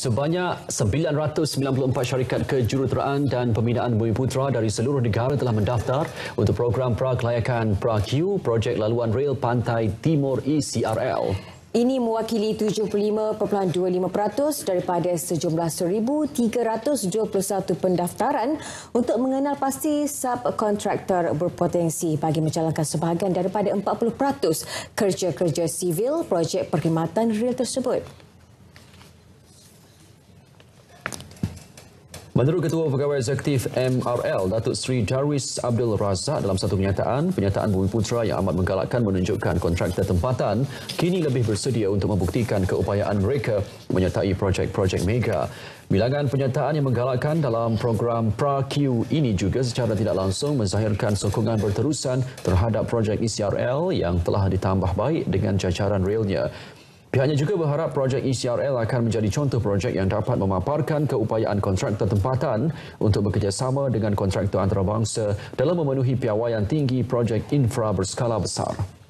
Sebanyak 994 syarikat kejuruteraan dan pembinaan Bumi Putra dari seluruh negara telah mendaftar untuk program prakelayakan PRAQ, Projek Laluan Rail Pantai Timur ECRL. Ini mewakili 75.25% daripada sejumlah 1321 pendaftaran untuk mengenal pasti subkontraktor berpotensi bagi menjalankan sebahagian daripada 40% kerja-kerja sivil projek perkhidmatan rail tersebut. Menurut Ketua Pegawai Eksekutif MRL, Datuk Sri Darwis Abdul Razak dalam satu penyataan, penyataan Bumi Putra yang amat menggalakkan menunjukkan kontraktor tempatan kini lebih bersedia untuk membuktikan keupayaan mereka menyertai projek-projek mega. Bilangan penyataan yang menggalakkan dalam program pra ini juga secara tidak langsung menzahirkan sokongan berterusan terhadap projek ECRL yang telah ditambah baik dengan jajaran realnya. Pihaknya juga berharap projek ECRL akan menjadi contoh projek yang dapat memaparkan keupayaan kontraktor tempatan untuk bekerjasama dengan kontraktor antarabangsa dalam memenuhi piawaian tinggi projek infra berskala besar.